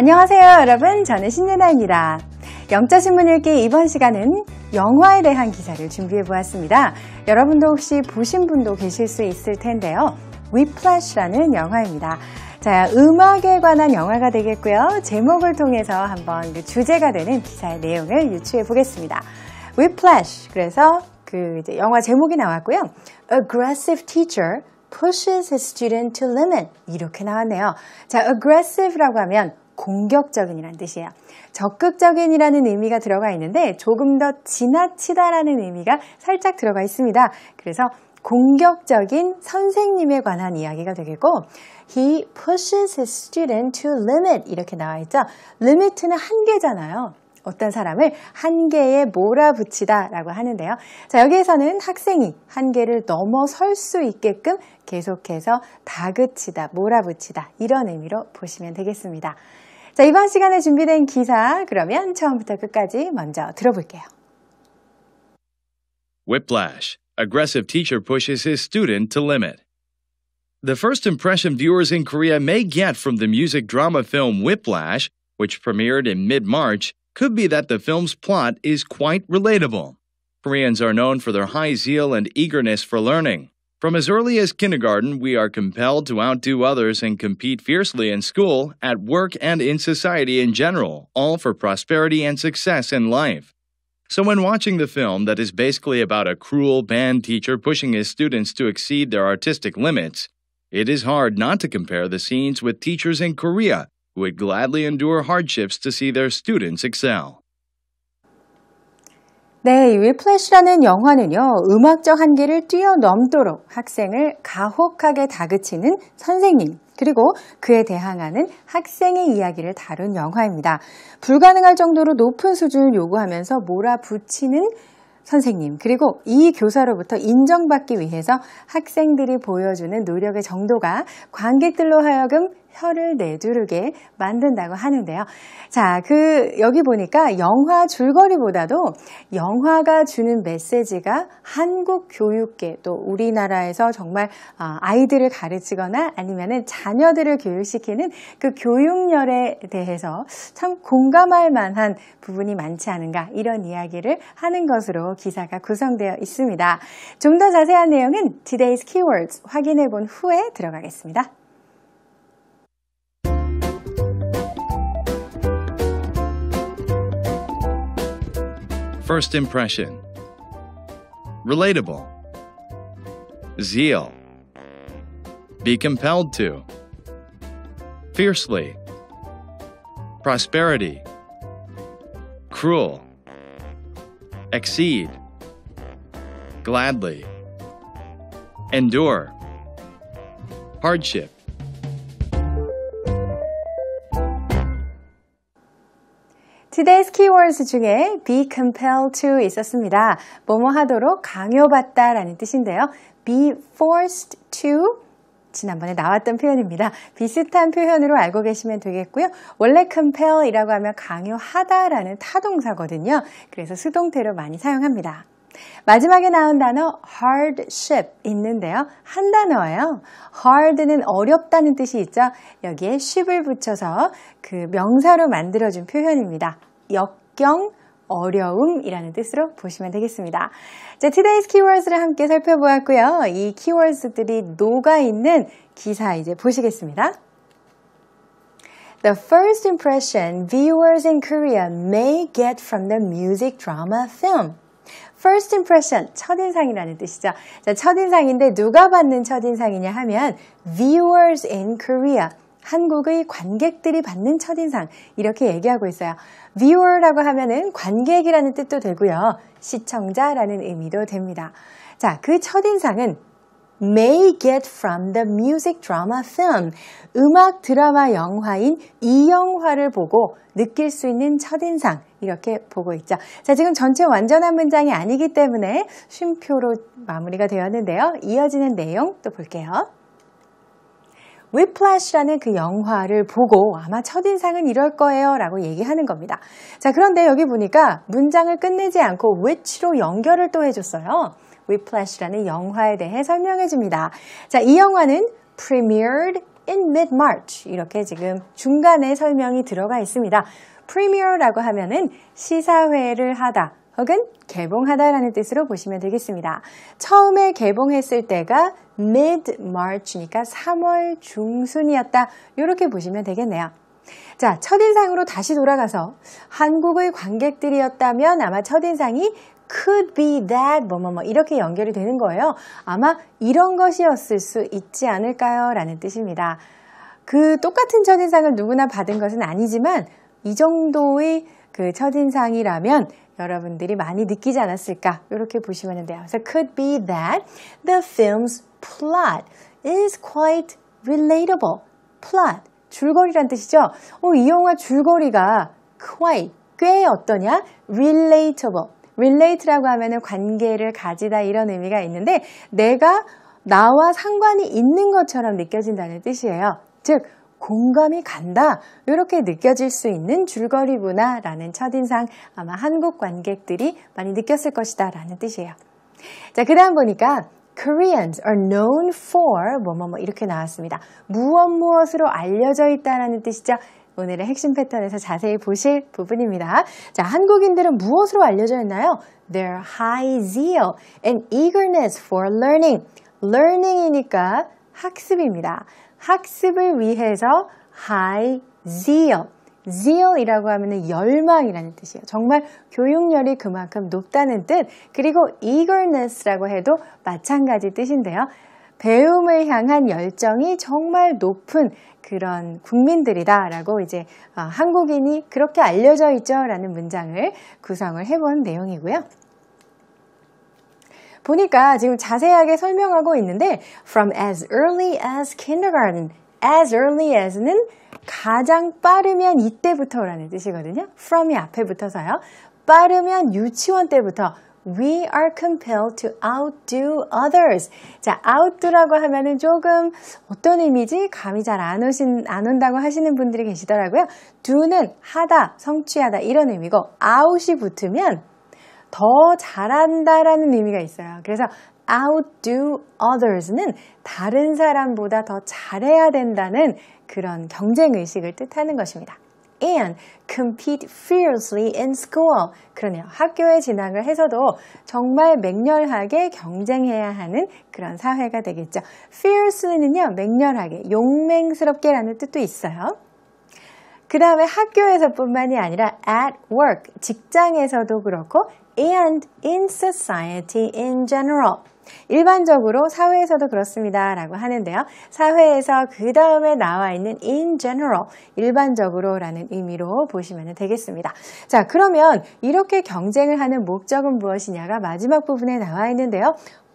안녕하세요 여러분 저는 신예나입니다. 영자신문 읽기 이번 시간은 영화에 대한 기사를 준비해 보았습니다. 여러분도 혹시 보신 분도 계실 수 있을 텐데요. 위플래시라는 영화입니다. 자, 음악에 관한 영화가 되겠고요. 제목을 통해서 한번 그 주제가 되는 기사의 내용을 유추해 보겠습니다. 위플래시 그래서 그 영화 제목이 나왔고요. Aggressive Teacher pushes his student to limit 이렇게 나왔네요. 자, aggressive라고 하면 공격적인이란 뜻이에요. 적극적인이라는 의미가 들어가 있는데 조금 더 지나치다라는 의미가 살짝 들어가 있습니다. 그래서 공격적인 선생님에 관한 이야기가 되겠고 He pushes his student to limit 이렇게 나와 있죠. limit는 한계잖아요. 어떤 사람을 한계에 몰아붙이다 라고 하는데요. 자, 여기에서는 학생이 한계를 넘어설 수 있게끔 계속해서 다그치다, 몰아붙이다 이런 의미로 보시면 되겠습니다. 자, 이번 시간에 준비된 기사 그러면 처음부터 끝까지 먼저 들어볼게요. Whiplash. Aggressive teacher pushes his student to limit. The first impression viewers in Korea may get from the music drama film Whiplash, which premiered in mid March, could be that the film's plot is quite relatable. Koreans are known for their high zeal and eagerness for learning. From as early as kindergarten, we are compelled to outdo others and compete fiercely in school, at work, and in society in general, all for prosperity and success in life. So, when watching the film that is basically about a cruel band teacher pushing his students to exceed their artistic limits, it is hard not to compare the scenes with teachers in Korea who would gladly endure hardships to see their students excel. 네, 위플래시라는 영화는요, 음악적 한계를 뛰어넘도록 학생을 가혹하게 다그치는 선생님, 그리고 그에 대항하는 학생의 이야기를 다룬 영화입니다. 불가능할 정도로 높은 수준을 요구하면서 몰아붙이는 선생님, 그리고 이 교사로부터 인정받기 위해서 학생들이 보여주는 노력의 정도가 관객들로 하여금 혀를 내두르게 만든다고 하는데요. 자, 그 여기 보니까 영화 줄거리보다도 영화가 주는 메시지가 한국 교육계 또 우리나라에서 정말 아, 아이들을 가르치거나 아니면은 자녀들을 교육시키는 그 교육열에 대해서 참 공감할 만한 부분이 많지 않은가 이런 이야기를 하는 것으로 기사가 구성되어 있습니다. 좀 더 자세한 내용은 Today's Keywords 확인해 본 후에 들어가겠습니다. First impression. Relatable. Zeal. Be compelled to. Fiercely. Prosperity. Cruel. Exceed. Gladly. Endure. Hardship. Today's keywords 중에 be compelled to 있었습니다. 뭐뭐 하도록 강요받다 라는 뜻인데요. be forced to 지난번에 나왔던 표현입니다. 비슷한 표현으로 알고 계시면 되겠고요. 원래 compel이라고 하면 강요하다라는 타동사거든요. 그래서 수동태로 많이 사용합니다. 마지막에 나온 단어 hardship 있는데요. 한 단어예요. hard는 어렵다는 뜻이 있죠. 여기에 ship을 붙여서 그 명사로 만들어준 표현입니다. 역경, 어려움이라는 뜻으로 보시면 되겠습니다. 자, today's keywords를 함께 살펴보았고요. 이 keywords들이 녹아있는 기사 이제 보시겠습니다. The first impression viewers in Korea may get from the music drama film. First impression, 첫인상이라는 뜻이죠. 자, 첫인상인데 누가 받는 첫인상이냐 하면 viewers in Korea. 한국의 관객들이 받는 첫인상 이렇게 얘기하고 있어요. viewer라고 하면은 관객이라는 뜻도 되고요. 시청자라는 의미도 됩니다. 자, 그 첫인상은 may get from the music drama film. 음악 드라마 영화인 이 영화를 보고 느낄 수 있는 첫인상 이렇게 보고 있죠. 자, 지금 전체 완전한 문장이 아니기 때문에 쉼표로 마무리가 되었는데요. 이어지는 내용 또 볼게요. 위플래시라는 그 영화를 보고 아마 첫인상은 이럴 거예요 라고 얘기하는 겁니다. 자, 그런데 여기 보니까 문장을 끝내지 않고 which로 연결을 또 해줬어요. 위플래시라는 영화에 대해 설명해 줍니다. 자, 이 영화는 premiered in mid-March 이렇게 지금 중간에 설명이 들어가 있습니다. premiere라고 하면은 시사회를 하다 혹은 개봉하다라는 뜻으로 보시면 되겠습니다. 처음에 개봉했을 때가 mid March니까 3월 중순이었다. 이렇게 보시면 되겠네요. 자, 첫인상으로 다시 돌아가서 한국의 관객들이었다면 아마 첫인상이 could be that 뭐뭐뭐 뭐 이렇게 연결이 되는 거예요. 아마 이런 것이었을 수 있지 않을까요? 라는 뜻입니다. 그 똑같은 첫인상을 누구나 받은 것은 아니지만 이 정도의 그 첫인상이라면 여러분들이 많이 느끼지 않았을까 이렇게 보시면 돼요. So could be that the film's plot is quite relatable. plot 줄거리란 뜻이죠. 어, 이 영화 줄거리가 quite 꽤 어떠냐? relatable. relate라고 하면 관계를 가지다 이런 의미가 있는데 내가 나와 상관이 있는 것처럼 느껴진다는 뜻이에요. 즉 공감이 간다 이렇게 느껴질 수 있는 줄거리 문화라는 첫인상 아마 한국 관객들이 많이 느꼈을 것이다 라는 뜻이에요. 자, 그 다음 보니까 Koreans are known for 뭐뭐뭐 이렇게 나왔습니다. 무엇 무엇으로 알려져 있다라는 뜻이죠. 오늘의 핵심 패턴에서 자세히 보실 부분입니다. 자, 한국인들은 무엇으로 알려져 있나요? Their high zeal and eagerness for learning. learning이니까 학습입니다. 학습을 위해서 high zeal. zeal이라고 하면 열망이라는 뜻이에요. 정말 교육열이 그만큼 높다는 뜻. 그리고 eagerness라고 해도 마찬가지 뜻인데요. 배움을 향한 열정이 정말 높은 그런 국민들이다라고 이제 어, 한국인이 그렇게 알려져 있죠라는 문장을 구성을 해본 내용이고요. 보니까 지금 자세하게 설명하고 있는데 from as early as kindergarten as early as는 가장 빠르면 이때부터라는 뜻이거든요. from이 앞에 붙어서요. 빠르면 유치원 때부터 We are compelled to outdo others. 자, outdo라고 하면은 조금 어떤 의미지? 감이 잘 안 오신 안 온다고 하시는 분들이 계시더라고요. do는 하다, 성취하다 이런 의미고 out이 붙으면 더 잘한다라는 의미가 있어요. 그래서 outdo others는 다른 사람보다 더 잘해야 된다는 그런 경쟁 의식을 뜻하는 것입니다. and compete fiercely in school. 그러네요. 학교에 진학을 해서도 정말 맹렬하게 경쟁해야 하는 그런 사회가 되겠죠. fiercely는요, 맹렬하게, 용맹스럽게라는 뜻도 있어요. 그 다음에 학교에서뿐만이 아니라 at work, 직장에서도 그렇고 and in society in general. 일반적으로 사회에서도 그렇습니다 라고 하는데요. 사회에서 그 다음에 나와 있는 in general, 일반적으로 라는 의미로 보시면 되겠습니다. 자, 그러면 이렇게 경쟁을 하는 목적은 무엇이냐가 마지막 부분에 나와 있는데요.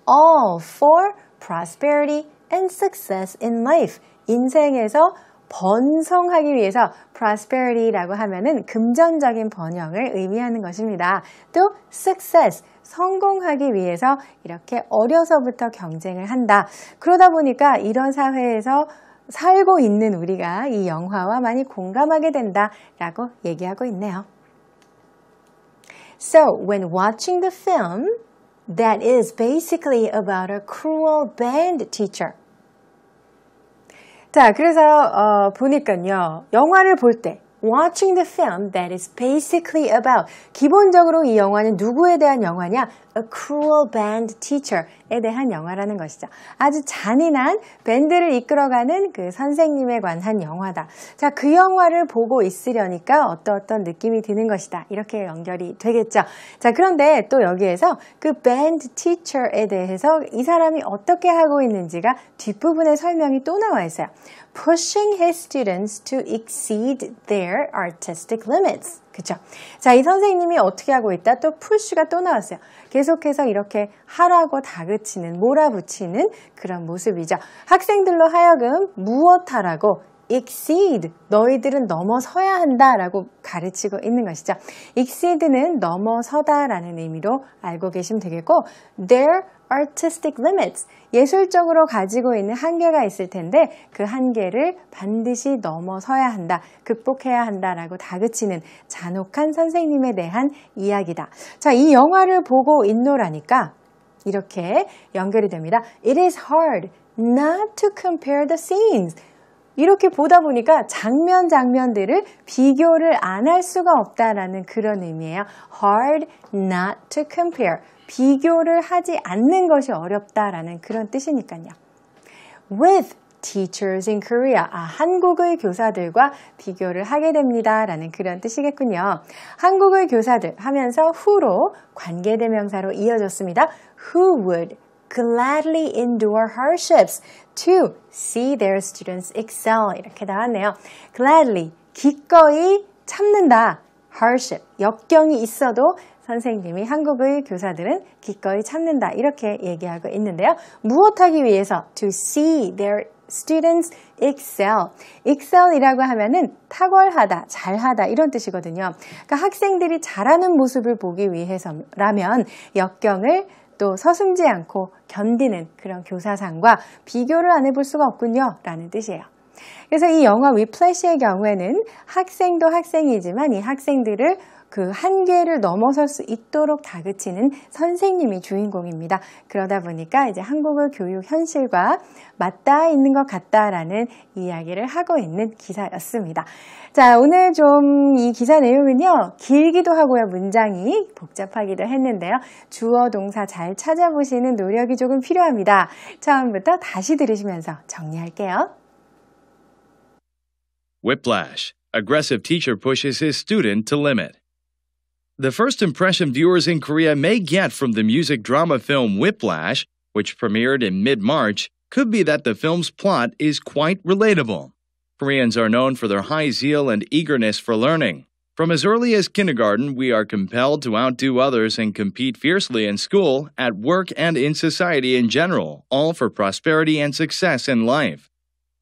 All for prosperity and success in life. 인생에서 번성하기 위해서 prosperity라고 하면은 금전적인 번영을 의미하는 것입니다. 또 success 성공하기 위해서 이렇게 어려서부터 경쟁을 한다. 그러다 보니까 이런 사회에서 살고 있는 우리가 이 영화와 많이 공감하게 된다라고 얘기하고 있네요. So when watching the film that is basically about a cruel band teacher 자, 그래서 어, 보니까요. 영화를 볼 때 watching the film that is basically about 기본적으로 이 영화는 누구에 대한 영화냐? A cruel band teacher 영화에 대한 영화라는 것이죠. 아주 잔인한 밴드를 이끌어가는 그 선생님에 관한 영화다. 자, 그 영화를 보고 있으려니까 어떠 어떤 느낌이 드는 것이다. 이렇게 연결이 되겠죠. 자, 그런데 또 여기에서 그 밴드 티처에 대해서 이 사람이 어떻게 하고 있는지가 뒷부분에 설명이 또 나와 있어요. pushing his students to exceed their artistic limits. 그죠? 자, 이 선생님이 어떻게 하고 있다? 또 푸쉬가 또 나왔어요. 계속해서 이렇게 하라고 다그치는, 몰아붙이는 그런 모습이죠. 학생들로 하여금 무엇하라고 exceed, 너희들은 넘어서야 한다라고 가르치고 있는 것이죠. exceed는 넘어서다라는 의미로 알고 계시면 되겠고, their artistic limits, 예술적으로 가지고 있는 한계가 있을 텐데 그 한계를 반드시 넘어서야 한다, 극복해야 한다라고 다그치는 잔혹한 선생님에 대한 이야기다. 자, 이 영화를 보고 있노라니까 이렇게 연결이 됩니다. It is hard not to compare the scenes. 이렇게 보다 보니까 장면 장면들을 비교를 안 할 수가 없다라는 그런 의미예요. Hard not to compare. 비교를 하지 않는 것이 어렵다라는 그런 뜻이니까요. With teachers in Korea. 아, 한국의 교사들과 비교를 하게 됩니다. 라는 그런 뜻이겠군요. 한국의 교사들 하면서 who로 관계대명사로 이어졌습니다. Who would gladly endure hardships to see their students excel. 이렇게 나왔네요. gladly, 기꺼이 참는다. hardship, 역경이 있어도 선생님이 한국의 교사들은 기꺼이 찾는다 이렇게 얘기하고 있는데요. 무엇하기 위해서? To see their students excel. excel이라고 하면은 탁월하다, 잘하다 이런 뜻이거든요. 그러니까 학생들이 잘하는 모습을 보기 위해서라면 역경을 또 서슴지 않고 견디는 그런 교사상과 비교를 안 해볼 수가 없군요. 라는 뜻이에요. 그래서 이 영화 위플래시의 경우에는 학생도 학생이지만 이 학생들을 그 한계를 넘어설 수 있도록 다그치는 선생님이 주인공입니다. 그러다 보니까 이제 한국어 교육 현실과 맞닿아 있는 것 같다라는 이야기를 하고 있는 기사였습니다. 자, 오늘 좀 이 기사 내용은요, 길기도 하고요, 문장이 복잡하기도 했는데요. 주어 동사 잘 찾아보시는 노력이 조금 필요합니다. 처음부터 다시 들으시면서 정리할게요. Whiplash. Aggressive teacher pushes his student to limit. The first impression viewers in Korea may get from the music drama film Whiplash, which premiered in mid March, could be that the film's plot is quite relatable. Koreans are known for their high zeal and eagerness for learning. From as early as kindergarten, we are compelled to outdo others and compete fiercely in school, at work, and in society in general, all for prosperity and success in life.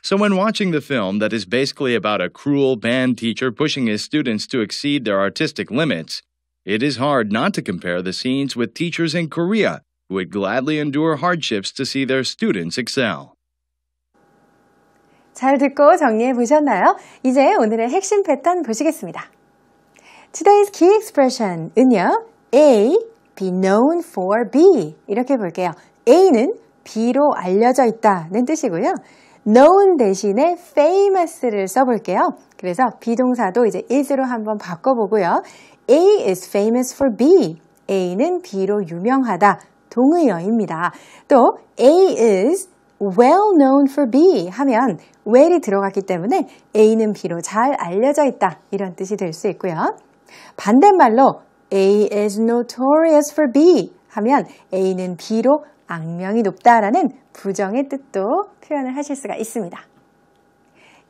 So, when watching the film that is basically about a cruel band teacher pushing his students to exceed their artistic limits, It is hard not to compare the scenes with teachers in Korea who would gladly endure hardships to see their students excel. 잘 듣고 정리해 보셨나요? 이제 오늘의 핵심 패턴 보시겠습니다. Today's key expression은요. A, be known for B 이렇게 볼게요. A는 B로 알려져 있다는 뜻이고요. known 대신에 famous를 써볼게요. 그래서 비동사도 이제 is로 한번 바꿔보고요. A is famous for B. A는 B로 유명하다. 동의어입니다. 또 A is well known for B 하면 well이 들어갔기 때문에 A는 B로 잘 알려져 있다. 이런 뜻이 될 수 있고요. 반대말로 A is notorious for B 하면 A는 B로 악명이 높다라는 부정의 뜻도 표현을 하실 수가 있습니다.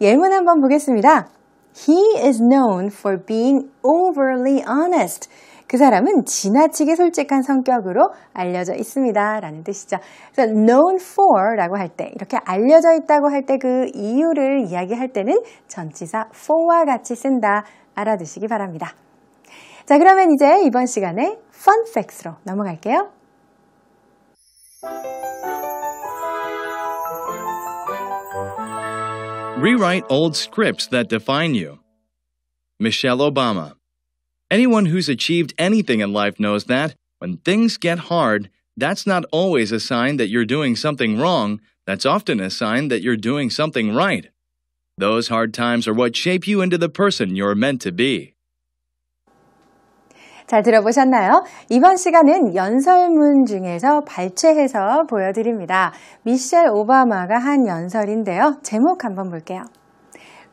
예문 한번 보겠습니다. He is known for being overly honest. 그 사람은 지나치게 솔직한 성격으로 알려져 있습니다. 라는 뜻이죠. 그래서 known for 라고 할 때, 이렇게 알려져 있다고 할 때 그 이유를 이야기할 때는 전치사 for와 같이 쓴다. 알아두시기 바랍니다. 자, 그러면 이제 이번 시간에 fun facts로 넘어갈게요. Rewrite old scripts that define you. Michelle Obama. Anyone who's achieved anything in life knows that, when things get hard, that's not always a sign that you're doing something wrong, that's often a sign that you're doing something right. Those hard times are what shape you into the person you're meant to be. 잘 들어보셨나요? 이번 시간은 연설문 중에서 발췌해서 보여드립니다. 미셸 오바마가 한 연설인데요. 제목 한번 볼게요.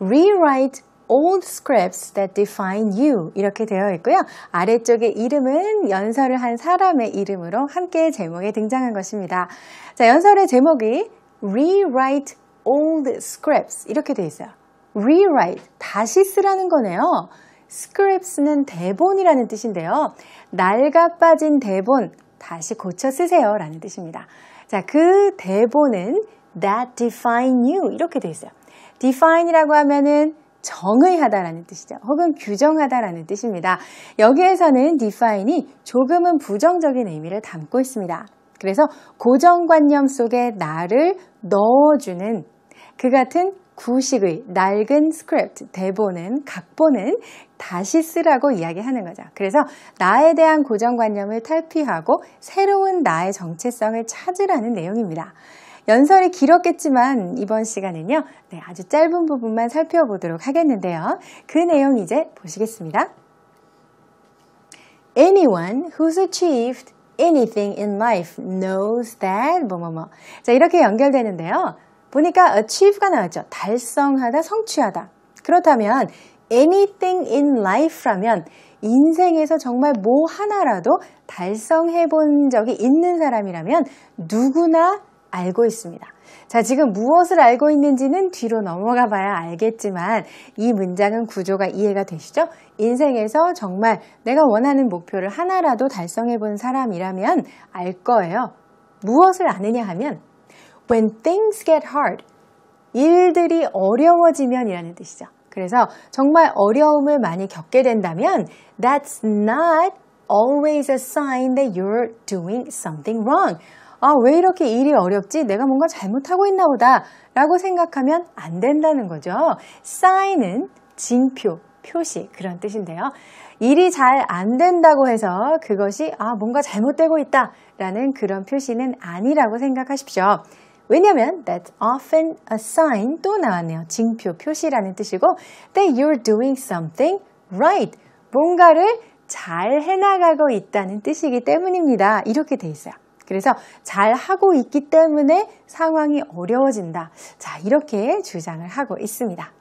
Rewrite old scripts that define you 이렇게 되어 있고요. 아래쪽에 이름은 연설을 한 사람의 이름으로 함께 제목에 등장한 것입니다. 자, 연설의 제목이 Rewrite old scripts 이렇게 되어 있어요. Rewrite 다시 쓰라는 거네요. 스크랩스는 대본이라는 뜻인데요. 날가 빠진 대본 다시 고쳐 쓰세요 라는 뜻입니다. 자, 그 대본은 that define you 이렇게 돼 있어요. define이라고 하면은 정의하다라는 뜻이죠. 혹은 규정하다라는 뜻입니다. 여기에서는 define이 조금은 부정적인 의미를 담고 있습니다. 그래서 고정관념 속에 나를 넣어주는 그 같은 구식의 낡은 스크립트, 대본은, 각본은 다시 쓰라고 이야기하는 거죠. 그래서 나에 대한 고정관념을 탈피하고 새로운 나의 정체성을 찾으라는 내용입니다. 연설이 길었겠지만 이번 시간은요. 네, 아주 짧은 부분만 살펴보도록 하겠는데요. 그 내용 이제 보시겠습니다. Anyone who's achieved anything in life knows that 뭐뭐뭐. 뭐, 뭐. 자, 이렇게 연결되는데요. 보니까 achieve가 나왔죠. 달성하다, 성취하다. 그렇다면 anything in life라면 인생에서 정말 뭐 하나라도 달성해 본 적이 있는 사람이라면 누구나 알고 있습니다. 자, 지금 무엇을 알고 있는지는 뒤로 넘어가 봐야 알겠지만 이 문장은 구조가 이해가 되시죠? 인생에서 정말 내가 원하는 목표를 하나라도 달성해 본 사람이라면 알 거예요. 무엇을 아느냐 하면 when things get hard, 일들이 어려워지면이라는 뜻이죠. 그래서 정말 어려움을 많이 겪게 된다면 That's not always a sign that you're doing something wrong. 아, 왜 이렇게 일이 어렵지? 내가 뭔가 잘못하고 있나 보다. 라고 생각하면 안 된다는 거죠. sign은 징표, 표시 그런 뜻인데요. 일이 잘 안 된다고 해서 그것이 아, 뭔가 잘못되고 있다. 라는 그런 표시는 아니라고 생각하십시오. 왜냐면 하 that's often a sign 또 나왔네요. 징표, 표시라는 뜻이고 that you're doing something right. 뭔가를 잘 해나가고 있다는 뜻이기 때문입니다. 이렇게 돼 있어요. 그래서 잘 하고 있기 때문에 상황이 어려워진다. 자, 이렇게 주장을 하고 있습니다.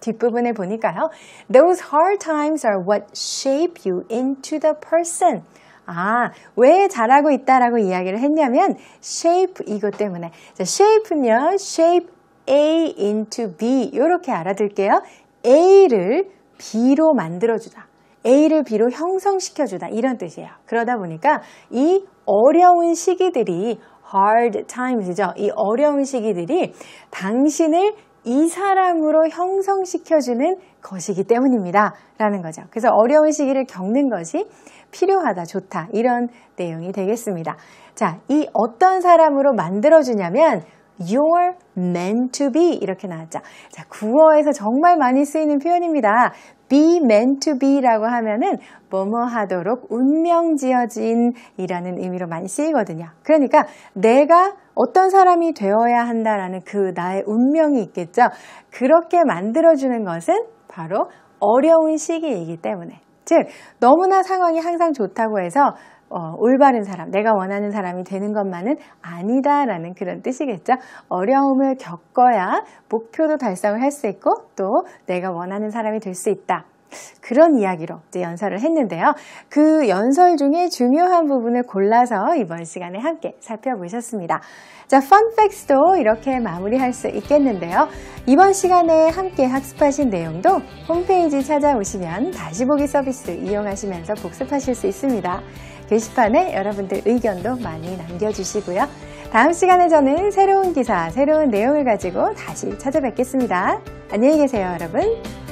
뒷부분에 보니까요. Those hard times are what shape you into the person. 아, 왜 잘하고 있다라고 이야기를 했냐면 shape 이거 때문에. 자, shape는요. shape A into B 이렇게 알아둘게요. A를 B로 만들어주다. A를 B로 형성시켜주다. 이런 뜻이에요. 그러다 보니까 이 어려운 시기들이 hard times이죠. 이 어려운 시기들이 당신을 이 사람으로 형성시켜주는 것이기 때문입니다. 라는 거죠. 그래서 어려운 시기를 겪는 것이 필요하다, 좋다. 이런 내용이 되겠습니다. 자, 이 어떤 사람으로 만들어주냐면 You're meant to be 이렇게 나왔죠. 자, 구어에서 정말 많이 쓰이는 표현입니다. be meant to be라고 하면은 뭐뭐 하도록 운명 지어진 이라는 의미로 많이 쓰이거든요. 그러니까 내가 어떤 사람이 되어야 한다라는 그 나의 운명이 있겠죠. 그렇게 만들어주는 것은 바로 어려운 시기이기 때문에. 즉, 너무나 상황이 항상 좋다고 해서 어, 올바른 사람, 내가 원하는 사람이 되는 것만은 아니다라는 그런 뜻이겠죠. 어려움을 겪어야 목표도 달성을 할 수 있고 또 내가 원하는 사람이 될 수 있다. 그런 이야기로 이제 연설을 했는데요. 그 연설 중에 중요한 부분을 골라서 이번 시간에 함께 살펴보셨습니다. 자, 펀팩스도 이렇게 마무리할 수 있겠는데요. 이번 시간에 함께 학습하신 내용도 홈페이지 찾아오시면 다시 보기 서비스 이용하시면서 복습하실 수 있습니다. 게시판에 여러분들 의견도 많이 남겨주시고요. 다음 시간에 저는 새로운 기사, 새로운 내용을 가지고 다시 찾아뵙겠습니다. 안녕히 계세요, 여러분.